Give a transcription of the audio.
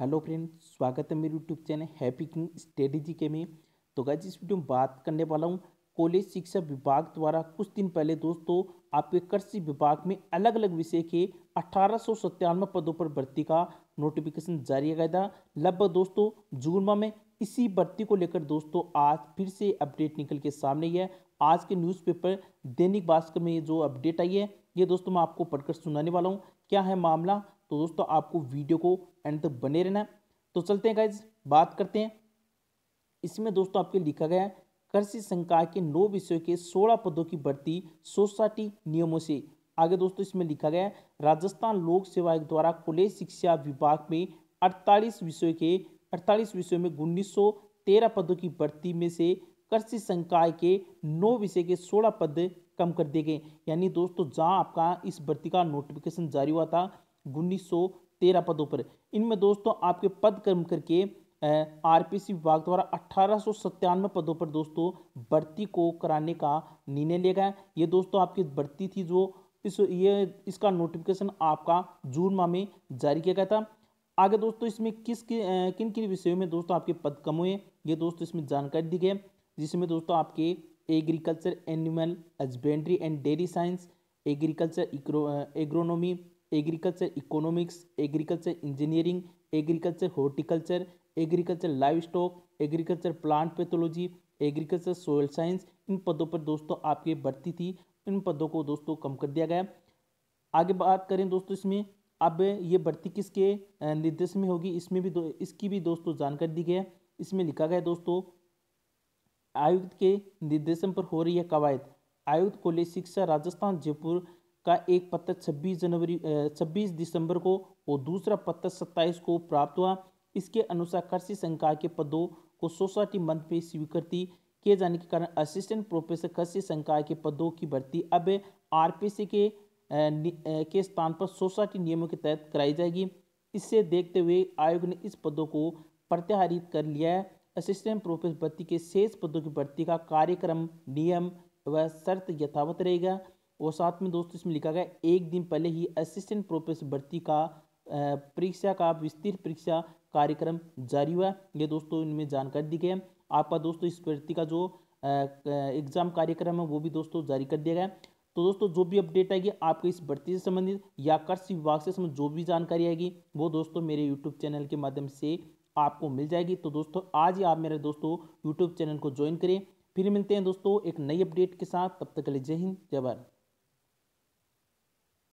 hello friend स्वागत है मेरे YouTube channel happy king strategy के में तो गाइज इस वीडियो में बात करने वाला हूँ कॉलेज शिक्षा विभाग द्वारा कुछ दिन पहले दोस्तों आपके कृषि विभाग में अलग अलग विषय के अठारह पदों पर भर्ती का नोटिफिकेशन जारी किया था लगभग दोस्तों जून माह में इसी भर्ती को लेकर दोस्तों आज फिर से अपडेट निकल के सामने ही है आज के न्यूज़पेपर दैनिक भास्कर में जो अपडेट आई है ये दोस्तों मैं आपको पढ़कर सुनाने वाला हूँ क्या है मामला तो दोस्तों आपको वीडियो को एंड तक बने रहना है तो चलते हैं गाइज बात करते हैं इसमें दोस्तों आपके लिखा गया है कृषि संकाय के नौ विषयों के सोलह पदों की भर्ती सोसाइटी नियमों से आगे दोस्तों इसमें लिखा गया है राजस्थान लोक सेवा आयोग द्वारा कॉलेज शिक्षा विभाग में 48 विषय के 48 विषयों में उन्नीस पदों की भर्ती में से कृषि संकाय के नौ विषय के सोलह पद कम कर दिए गए यानी दोस्तों जहां आपका इस भर्ती का नोटिफिकेशन जारी हुआ था उन्नीस तेरह पदों पर इनमें दोस्तों आपके पद कर्म करके आरपीसी विभाग द्वारा अट्ठारह पदों पर दोस्तों भर्ती को कराने का निर्णय लिया गया ये दोस्तों आपकी भर्ती थी जो इस ये इसका नोटिफिकेशन आपका जून माह में जारी किया गया था आगे दोस्तों इसमें किस किन किन विषयों में दोस्तों आपके पद कम हुए ये दोस्तों इसमें जानकारी दी गई जिसमें दोस्तों आपके agriculture animal husbandry and dairy science agriculture agronomy agriculture economics agriculture engineering agriculture horticulture agriculture livestock agriculture plant pathology agriculture soil science इन पदों पर दोस्तों आपके बढ़ती थी इन पदों को दोस्तों कम कर दिया गया आगे बात करें दोस्तों इसमें अब ये भर्ती किसके निर्देश में होगी इसमें भी दो इसकी भी दोस्तों जानकारी दी गई है इसमें लिखा गया दोस्तों आयुक्त के निर्देशन पर हो रही है कवायद आयुक्त को ले शिक्षा राजस्थान जयपुर का एक पत्र 26 जनवरी 26 दिसंबर को और दूसरा पत्र 27 को प्राप्त हुआ इसके अनुसार कृषि संकाय के पदों को सोसाइटी मंथ में स्वीकृति किए जाने के कारण असिस्टेंट प्रोफेसर कृषि संकाय के पदों की भर्ती अब आर के के स्थान पर सोसाइटी नियमों के तहत कराई जाएगी इससे देखते हुए आयोग ने इस पदों को प्रत्याहारित कर लिया है असिस्टेंट प्रोफेसर भर्ती के शेष पदों की भर्ती का कार्यक्रम नियम व शर्त यथावत रहेगा और साथ में दोस्तों इसमें लिखा गया एक दिन पहले ही असिस्टेंट प्रोफेसर भर्ती का परीक्षा का विस्तृत परीक्षा कार्यक्रम जारी हुआ ये दोस्तों इनमें जानकारी दी गई है आपका दोस्तों इस भर्ती का जो एग्ज़ाम कार्यक्रम है वो भी दोस्तों जारी कर दिया गया तो दोस्तों जो भी अपडेट आएगी आपके इस भर्ती से संबंधित या कृषि विभाग से संबंधित जो भी जानकारी आएगी वो दोस्तों मेरे यूट्यूब चैनल के माध्यम से आपको मिल जाएगी तो दोस्तों आज ही आप मेरे दोस्तों यूट्यूब चैनल को ज्वाइन करें फिर मिलते हैं दोस्तों एक नई अपडेट के साथ तब तक के लिए जय हिंद जय भारत